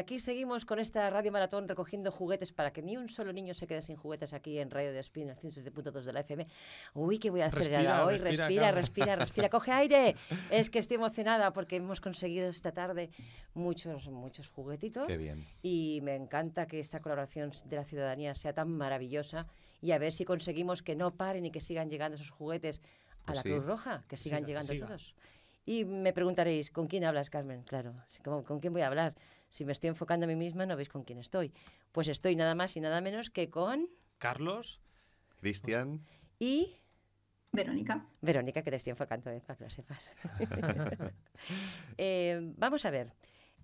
aquí seguimos con esta Radio Maratón recogiendo juguetes para que ni un solo niño se quede sin juguetes aquí en Radio de Spin, el 107.2 de la FM. Uy, que voy a hacer hoy. Respira, respira, respira, coge aire. Es que estoy emocionada porque hemos conseguido esta tarde muchos, muchos juguetitos. Y me encanta que esta colaboración de la ciudadanía sea tan maravillosa y a ver si conseguimos que no paren y que sigan llegando esos juguetes a pues la Cruz Roja, que sigan llegando todos. Y me preguntaréis, ¿con quién hablas, Carmen? Claro, ¿con quién voy a hablar? Si me estoy enfocando a mí misma, no veis con quién estoy. Pues estoy nada más y nada menos que con... Carlos. Cristian. Y... Verónica. Verónica, que te estoy enfocando, eh, para que lo sepas. Eh, vamos a ver.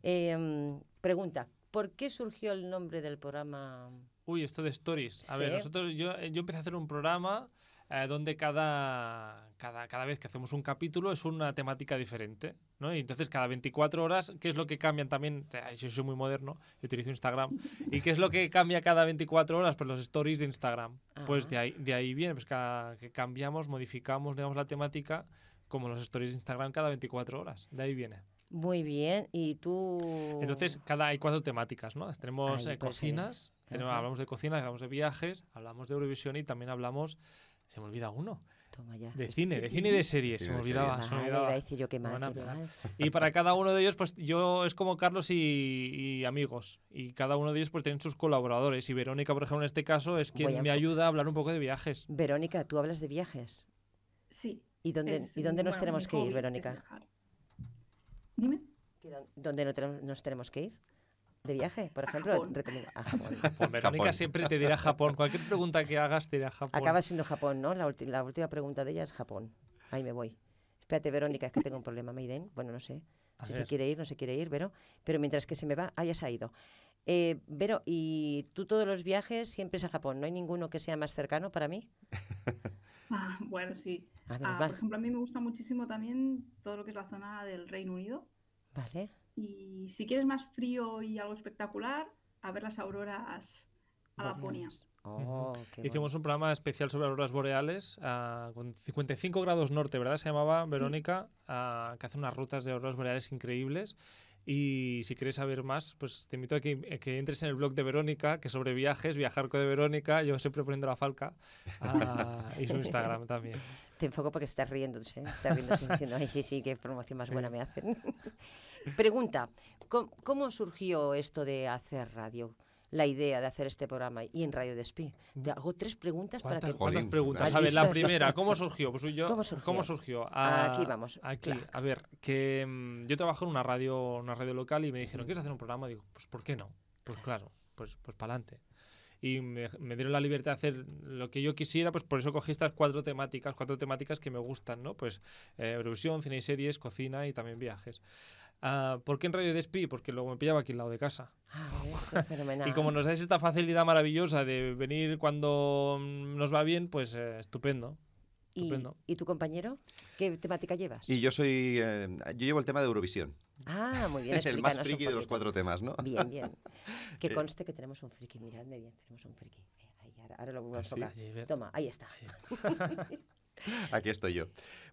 Em, pregunta, ¿por qué surgió el nombre del programa? Uy, esto de stories. A ver, nosotros, yo, eh, yo empecé a hacer un programa eh, donde cada, cada, cada vez que hacemos un capítulo es una temática diferente. ¿no? Y entonces cada 24 horas, ¿qué es lo que cambian también? Yo soy muy moderno, yo utilizo Instagram. ¿Y qué es lo que cambia cada 24 horas? Pues los stories de Instagram. Pues ah. de ahí, de ahí viene, pues cada, que cambiamos, modificamos, digamos, la temática, como los stories de Instagram cada 24 horas. De ahí viene. Muy bien, y tú... Entonces, cada, hay cuatro temáticas, ¿no? Tenemos eh, pues cocinas, hablamos de cocina, hablamos de viajes, hablamos de Eurovisión y también hablamos se me olvida uno. De cine, de cine y de series. se me olvidaba. Y para cada uno de ellos, pues yo es como Carlos y, amigos. Y cada uno de ellos, pues tienen sus colaboradores. Y Verónica, por ejemplo, en este caso, es quien me ayuda a hablar un poco de viajes. Verónica, tú hablas de viajes. Sí. ¿Y dónde, ¿y dónde nos tenemos que ir, Verónica? Dime. ¿Dónde nos tenemos que ir? de viaje, por ejemplo, recomiendo a Japón. Verónica siempre te dirá Japón. Cualquier pregunta que hagas te dirá Japón. Acaba siendo Japón, ¿no? La, última pregunta de ella es Japón. Ahí me voy. Espérate, Verónica, es que tengo un problema, Maiden. Bueno, no sé. si se quiere ir, no se quiere ir, Vero. Pero mientras que se me va, ah, ya se ha ido. Eh, Vero, ¿y tú todos los viajes siempre es a Japón? ¿No hay ninguno que sea más cercano para mí? Ah, bueno, sí. Ah, ah, por ejemplo, a mí me gusta muchísimo también todo lo que es la zona del Reino Unido. Vale. Y si quieres más frío y algo espectacular, a ver las auroras a oh, Hicimos un programa especial sobre auroras boreales ah, con 55 grados norte, ¿verdad? Se llamaba Verónica, ah, que hace unas rutas de auroras boreales increíbles. Y si quieres saber más, pues te invito a que, entres en el blog de Verónica, que sobre viajes, viajar de Verónica, yo siempre poniendo la falca, ah, y su Instagram también. Te enfoco porque estás riendo estás riéndose diciendo, sí, sí, qué promoción más buena me hacen. Pregunta, ¿cómo, surgió esto de hacer radio? La idea de hacer este programa y en Radio Despí. hago tres preguntas para que. ¿Cuántas preguntas? A ver, la primera, ¿cómo surgió? Pues yo, ¿Cómo surgió? Ah, aquí vamos. Aquí, a ver, que mm, yo trabajo en una radio, una radio local y me dijeron, mm. ¿quieres hacer un programa? Digo, pues ¿por qué no? Pues claro, pues, pues para adelante y me, dieron la libertad de hacer lo que yo quisiera, pues por eso cogí estas cuatro temáticas, cuatro temáticas que me gustan, ¿no? Pues eh, Eurovisión, cine y series, cocina y también viajes. Ah, ¿Por qué en Radio Despí? Porque luego me pillaba aquí al lado de casa. Ah, y como nos dais esta facilidad maravillosa de venir cuando mm, nos va bien, pues eh, estupendo. ¿Y, tu compañero? ¿Qué temática llevas? Y yo soy. Eh, yo llevo el tema de Eurovisión. Ah, muy bien. Es el más friki de los cuatro temas, ¿no? Bien, bien. Que eh, conste que tenemos un friki. Miradme bien, tenemos un friki. ahora, lo voy a ¿Ah, tocar. Toma, ahí está. Aquí estoy yo.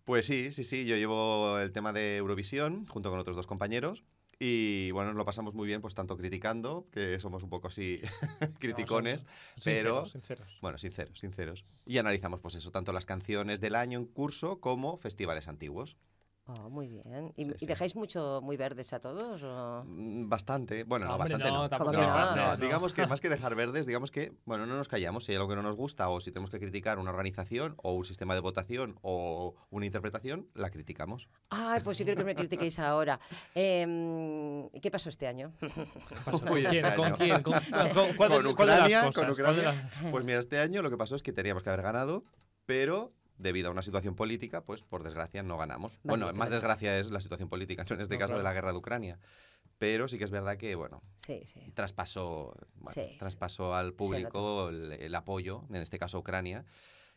Pues sí, sí, sí, yo llevo el tema de Eurovisión junto con otros dos compañeros. Y bueno, lo pasamos muy bien, pues tanto criticando, que somos un poco así criticones, pero. Sinceros, sinceros. Bueno, sinceros, sinceros. Y analizamos, pues eso, tanto las canciones del año en curso como festivales antiguos. Oh, muy bien. ¿Y, dejáis mucho muy verdes a todos? Mm, bastante. Bueno, no, bastante no. no. digamos que más que dejar verdes, digamos que, bueno, no nos callamos. Si hay algo que no nos gusta o si tenemos que criticar una organización o un sistema de votación o una interpretación, la criticamos. Ay, pues yo creo que me critiquéis ahora. Eh, ¿Qué pasó este año? ¿Con este quién? ¿Con, con, con Ucrania? Pues mira, este año lo que pasó es que teníamos que haber ganado, pero debido a una situación política, pues por desgracia no ganamos. bueno, más desgracia es la situación política, no en este caso de la guerra de Ucrania. Pero sí que es verdad que, bueno, Traspasó, traspasó al público el, apoyo, en este caso Ucrania,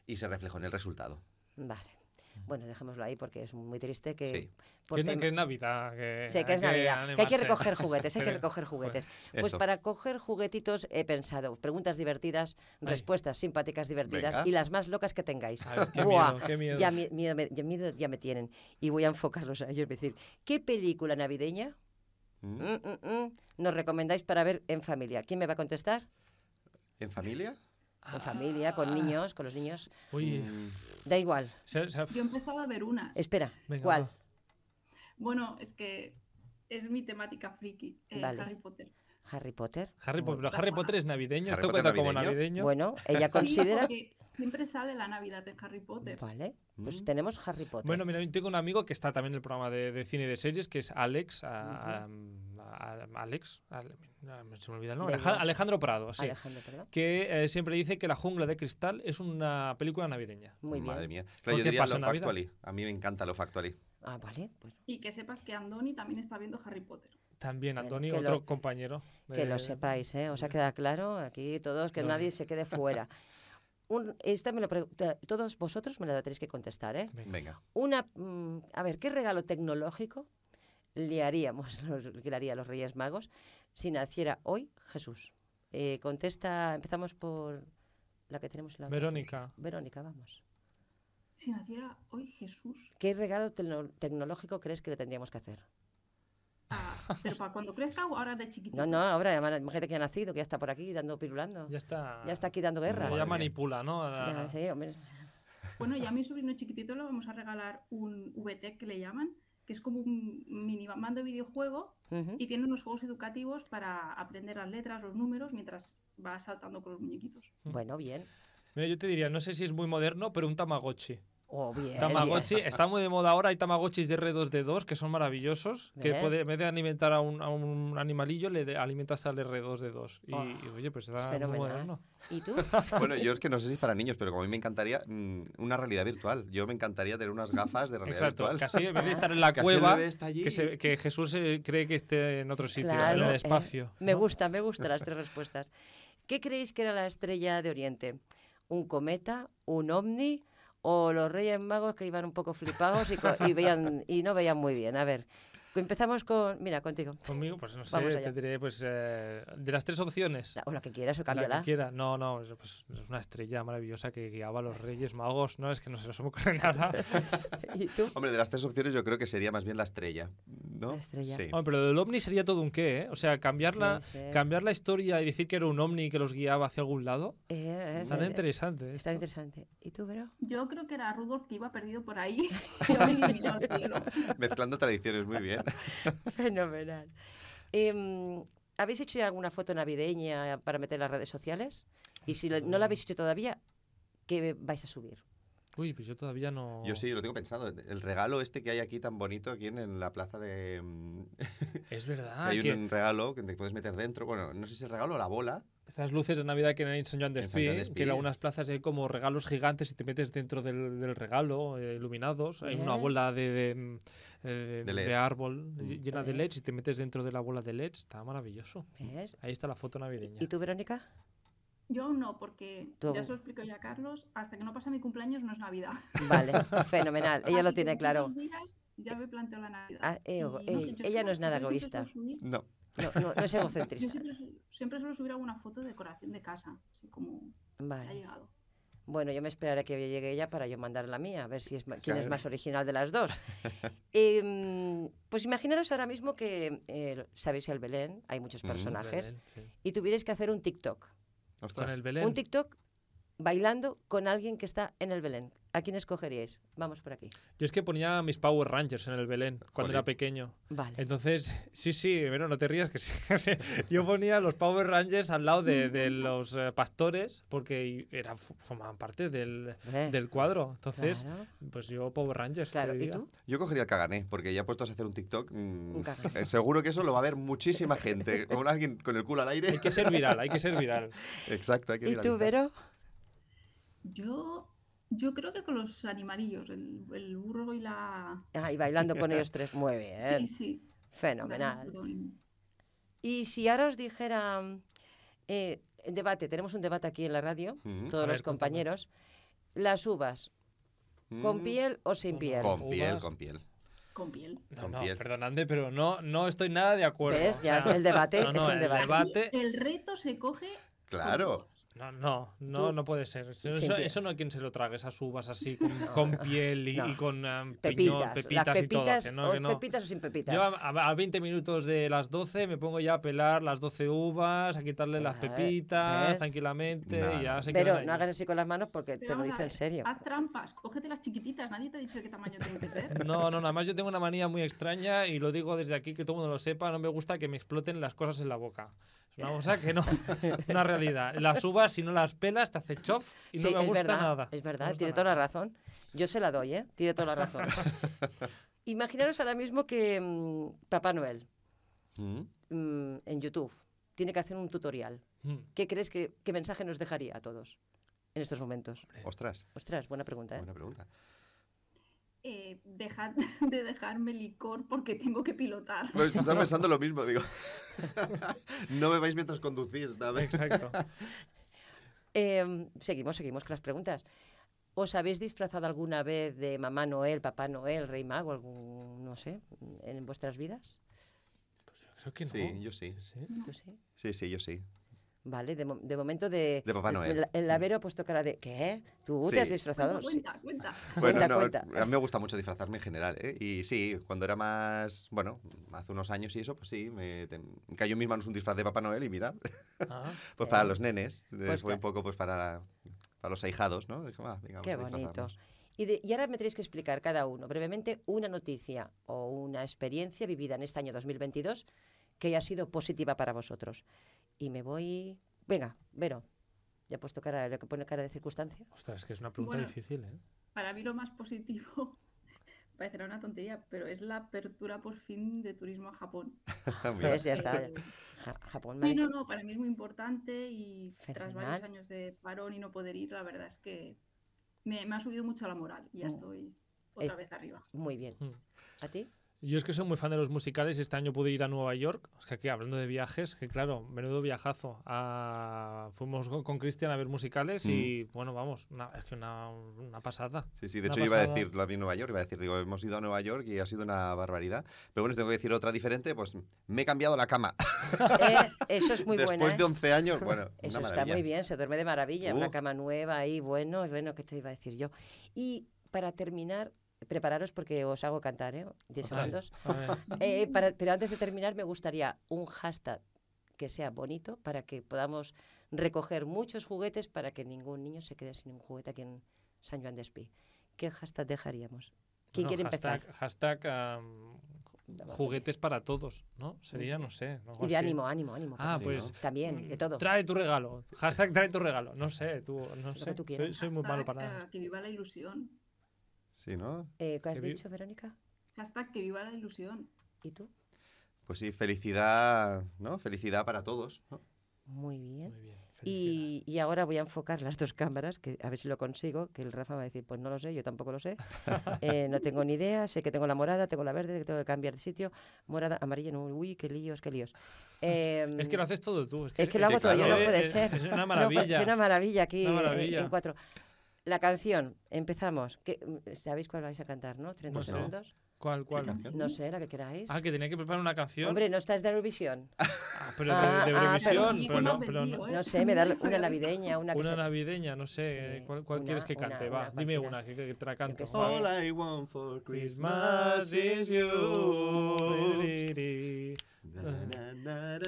y se reflejó en el resultado. Vale. Bueno, dejémoslo ahí porque es muy triste que... Sí. que, es Navidad. Que sí, que es Navidad. hay que recoger juguetes, hay que recoger juguetes. Pues, para coger juguetitos he pensado preguntas divertidas, respuestas simpáticas divertidas y las más locas que tengáis. Ya, me, tienen. Y voy a enfocarlos a ellos. decir, ¿qué película navideña mm. Mm, mm, nos recomendáis para ver en familia? ¿Quién me va a contestar? ¿En familia? con familia, con ah. niños, con los niños. Mm. Da igual. Yo empezaba a ver una. Espera, ¿cuál? Bueno, es que es mi temática friki, eh, Harry Potter. Harry Potter. Harry, Potter es navideño, esto cuenta como navideño. Bueno, ella considera. que siempre sale la Navidad de Harry Potter. Vale, pues mm. tenemos Harry Potter. Bueno, mira, tengo un amigo que está también en el programa de, cine y de series, que es Alex. Alex, se me olvida el nombre, Alejandro Prado, que eh, siempre dice que La jungla de cristal es una película navideña. Madre mía. A mí me encanta Lo Factualí. Ah, vale. Y que sepas que Andoni también está viendo Harry Potter. También, Andoni, otro compañero. que lo sepáis, ¿eh? Os ha quedado claro aquí todos, que nadie se quede fuera. esta me lo eh, todos vosotros me la tenéis que contestar, ¿eh? Venga. Una, mm, a ver, ¿qué regalo tecnológico le haríamos, le haría a los Reyes Magos, si naciera hoy Jesús? Eh, contesta, empezamos por la que tenemos en la. Verónica. Verónica, vamos. Si naciera hoy Jesús. ¿Qué regalo tecnológico crees que le tendríamos que hacer? Ah, pero para cuando crezca o ahora de chiquitito. No, no, ahora imagínate que ha nacido, que ya está por aquí dando pirulando. Ya está. Ya está aquí dando guerra. Ya manipula, ¿no? Bueno, ya a mi sobrino chiquitito le vamos a regalar un VT que le llaman, que es como un mini mando de videojuego y tiene unos juegos educativos para aprender las letras, los números, mientras va saltando con los muñequitos. Hmm. Bueno, bien. Mira, yo te diría, no sé si es muy moderno, pero un Tamagotchi. Oh, está muy de moda ahora. Hay Tamagotchis de R2D2 que son maravillosos. Que ¿Eh? puede, en vez de alimentar a un, animalillo, le alimentas al R2D2. Y, oye, pues será muy ¿eh? tú? bueno, yo es que no sé si es para niños, pero como a mí me encantaría mm, una realidad virtual. Yo me encantaría tener unas gafas de realidad virtual. Casi en vez de estar en la cueva, que, Jesús cree que esté en otro sitio, en el ¿eh? espacio. me gusta, me gustan las tres respuestas. ¿Qué creéis que era la estrella de Oriente? ¿Un cometa? ¿Un ovni? o los Reyes Magos que iban un poco flipados y, veían, y no veían muy bien. A ver, Empezamos con, mira, contigo. Conmigo, pues no sé, te diré, pues eh, de las tres opciones. o la que quieras o cámbiala. La que No, no, pues, es, una estrella maravillosa que guiaba a los Reyes Magos, ¿no? Es que no se nos ocurre nada. ¿Y tú? Hombre, de las tres opciones yo creo que sería más bien la estrella, ¿no? La estrella. Sí. Hombre, pero del ovni sería todo un qué, ¿eh? O sea, cambiar, la, cambiar la historia y decir que era un ovni que los guiaba hacia algún lado. Eh, es, eh, es, interesante. Está interesante. ¿Y tú, Vero? Yo creo que era Rudolf que iba perdido por ahí. Mezclando tradiciones, muy bien. Fenomenal. Em, ¿Habéis hecho ya alguna foto navideña para meter en las redes sociales? Y si no la habéis hecho todavía, ¿qué vais a subir? Uy, pues yo todavía no. Yo sí, lo tengo pensado. El regalo este que hay aquí tan bonito, aquí en, la plaza de. Mm, es verdad. hay un regalo que te puedes meter dentro. Bueno, no sé si es regalo o la bola estas luces de Navidad que hay en San Juan de que en algunas plazas hay como regalos gigantes y te metes dentro del, regalo, eh, iluminados. Hay una bola de, de, mm, eh, árbol mm. llena de LEDs y te metes dentro de la bola de LEDs. Está maravilloso. Ahí está la foto navideña. ¿Y tú, Verónica? Yo no, porque ya se lo explico ya a Carlos, hasta que no pasa mi cumpleaños no es Navidad. Vale, fenomenal. Ella lo tiene claro. ya me planteo la Navidad. Ah, eh, ella no es nada egoísta. No. No, no, es egocentrista. siempre, siempre, suelo subir alguna foto de decoración de casa, así como ha llegado. Bueno, yo me esperaré que llegue ella para yo mandar la mía, a ver si es quién es más original de las dos. Em, pues imaginaros ahora mismo que eh, sabéis el Belén, hay muchos personajes, y tuvierais que hacer un TikTok. Ostras. el Belén. Un TikTok bailando con alguien que está en el Belén. ¿A quién escogeríais? Vamos por aquí. Yo es que ponía mis Power Rangers en el Belén cuando era pequeño. Vale. Entonces, sí, sí, pero no te rías que sí. Yo ponía los Power Rangers al lado de, mm. los eh, pastores porque era, formaban parte del, eh. del cuadro. Entonces, pues yo Power Rangers. Claro, ¿y tú? Yo cogería el Cagané porque ya puestos a hacer un TikTok, mm, un eh, seguro que eso lo va a ver muchísima gente. Con alguien con el culo al aire. Hay que ser viral, hay que ser viral. Exacto, hay que viral. ¿Y tú, Vero? Yo, yo creo que con los animalillos, el, burro y la... Ah, y bailando con ellos tres, mueve bien. Sí, sí. Fenomenal. Y si ahora os dijera, eh, debate, tenemos un debate aquí en la radio, todos los compañeros, las uvas, mm. ¿con piel o sin piel? Con piel, con piel. Con piel. No, Perdonadme, pero no, no estoy nada de acuerdo. Ya, el debate es un el debate. El reto se coge. Claro. No, no, no, no puede ser. Eso, no hay quien se lo trague, esas uvas así con, piel y, con ah, pepitas, pepitas, y todo. pepitas o sin pepitas. Yo a, 20 minutos de las 12 me pongo ya a pelar las 12 uvas, a quitarle las ah, pepitas tranquilamente Pero no hagas así con las manos porque te lo dice en serio. Haz trampas, cógete las chiquititas, nadie te ha dicho de qué tamaño tiene que ser. No, no, nada más yo tengo una manía muy extraña y lo digo desde aquí, que todo el mundo lo sepa, no me gusta que me exploten las cosas en la boca. Es una cosa que no, una realidad. Las uvas si no las pelas, te hace chof y no me gusta nada. Es verdad, tiene toda la razón. Yo se la doy, ¿eh? Tiene toda la razón. Imaginaros ahora mismo que mm, Papá Noel ¿Mm? Mm, en YouTube tiene que hacer un tutorial. ¿Qué crees mensaje nos dejaría a todos en estos momentos? Ostras. Ostras, buena pregunta. ¿eh? Eh, dejad de dejarme licor porque tengo que pilotar. Pues estaba pensando lo mismo, digo. no vais mientras conducís, ¿sabes? Exacto. Em, seguimos, seguimos con las preguntas. ¿Os habéis disfrazado alguna vez de Mamá Noel, Papá Noel, Rey Mago, algún, no sé, en vuestras vidas? Pues yo creo que Sí, yo sí? Sí, sí, yo sí. Vale, de, momento de... El, labero mm. ha puesto cara de... ¿Qué? ¿Tú te has disfrazado? Cuenta, cuenta. a mí me gusta mucho disfrazarme en general, ¿eh? Y sí, cuando era más... Bueno, hace unos años y eso, pues sí, me cayó en mis manos un disfraz de Papá Noel y mira, ah. pues para los nenes, Después eh, pues un poco pues para, los ahijados, ¿no? Ah, qué bonito. Y, y ahora me tenéis que explicar cada uno brevemente una noticia o una experiencia vivida en este año 2022 que haya sido positiva para vosotros. Y me voy. Venga, Vero. Ya he puesto cara, lo que pone cara de circunstancia. Ostras, es que es una pregunta difícil, ¿eh? Para mí lo más positivo parecerá una tontería, pero es la apertura por fin de turismo a Japón. pues ya está. Japón. Sí, no, no, para mí es muy importante y tras varios años de parón y no poder ir, la verdad es que me, ha subido mucho la moral y ya mm. estoy otra vez arriba. Muy bien. Mm. ¿A ti? Yo es que soy muy fan de los musicales y este año pude ir a Nueva York. Es que aquí hablando de viajes, que claro, menudo viajazo. Ah, fuimos con Cristian a ver musicales y mm. bueno, vamos, es que una, pasada. Sí, sí, de hecho iba a decir, lo vi en Nueva York, iba a decir, digo, hemos ido a Nueva York y ha sido una barbaridad. Pero bueno, tengo que decir otra diferente, pues me he cambiado la cama. Eh, eso es muy bueno. Después de 11 ¿eh? años, bueno. Eso está muy bien, se duerme de maravilla, una uh. cama nueva y bueno, bueno, ¿qué te iba a decir yo? Y para terminar, prepararos porque os hago cantar, ¿eh? diez segundos. Eh, pero antes de terminar, me gustaría un hashtag que sea bonito para que podamos recoger muchos juguetes para que ningún niño se quede sin un juguete aquí en San Juan de Espí. ¿Qué hashtag dejaríamos? ¿Quién quiere empezar? Hashtag juguetes para todos, ¿no? Sería, mm. no sé. y de ánimo, ánimo, ánimo. Ah, pues. También, mm, de todo. Trae tu regalo. Hashtag trae tu regalo. No sé, tú. No sé. soy, muy malo para nada. Eh, viva la ilusión. Sí, ¿no? Eh, ¿Qué has dicho, Verónica? hasta que viva la ilusión. ¿Y tú? Pues sí, felicidad, ¿no? Felicidad para todos, Muy bien. y, ahora voy a enfocar las dos cámaras, que a ver si lo consigo, que el Rafa va a decir, pues no lo sé, yo tampoco lo sé, eh, no tengo ni idea, sé que tengo la morada, tengo la verde, que tengo que cambiar de sitio, morada, amarilla, uy, qué líos, qué líos. es que em, lo haces todo tú. Es que, lo hago todo yo, no eh, puede ser. Es una maravilla. una maravilla aquí en cuatro. La canción, empezamos. Mm, ¿Sabéis cuál vais a cantar, no? ¿30 segundos? ¿Cuál, cuál? No sé, la que queráis. Ah, que tenía que preparar una canción. Hombre, no estás de Eurovisión. Ah, pero de, ah, de, ah, Eurovisión. pero, no, no. ¿eh? sé, me da una navideña. Una, una navideña, no sé. ¿Cuál, quieres que cante? Va, dime una que, que te la canto. All I want for Christmas is you. Nadie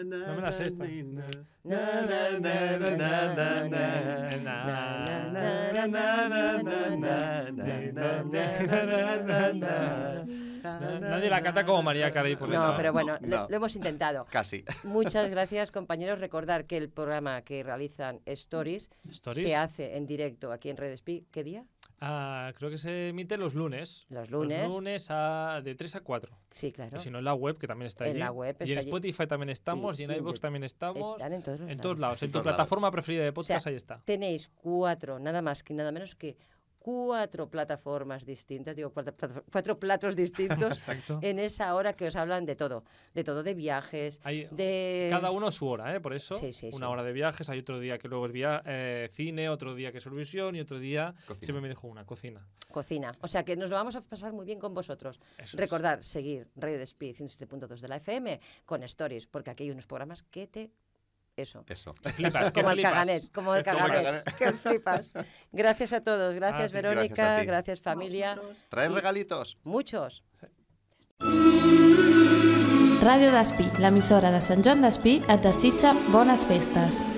la canta como María Carey por No, pero bueno, Lo, hemos intentado. Casi. Muchas gracias, compañeros. Recordar que el programa que realizan Stories, se hace en directo aquí en Red Speed. ¿Qué día? Ah, creo que se emite los lunes. Los lunes. Los lunes a, de 3 a 4. Sí, claro. Si no, en la web, que también está en La web y en Spotify también estamos, y, en iVoox también estamos. en todos, lados. En, tu plataforma preferida de podcast, ahí está. Tenéis cuatro, nada más que nada menos que cuatro plataformas distintas, digo cuatro, platos distintos en esa hora que os hablan de todo, de todo, de viajes, de... Cada uno su hora, ¿eh? Por eso, una hora de viajes, hay otro día que luego es eh, cine, otro día que es Eurovisión y otro día, siempre me dejo una, cocina. Cocina, o sea que nos lo vamos a pasar muy bien con vosotros. Recordar, seguir Radio Despí 107.2 de la FM con Stories, porque aquí hay unos programas que te eso. Eso. Que flipas, como, que el flipas. Caganet, como el caganet, como el caganet, que flipas. Gracias a todos, gracias ah, Verónica, gracias, gracias familia. ¿Traes regalitos? Muchos. Daspi, la emisora de Sant Joan Daspi, a Tasicha, bones festes.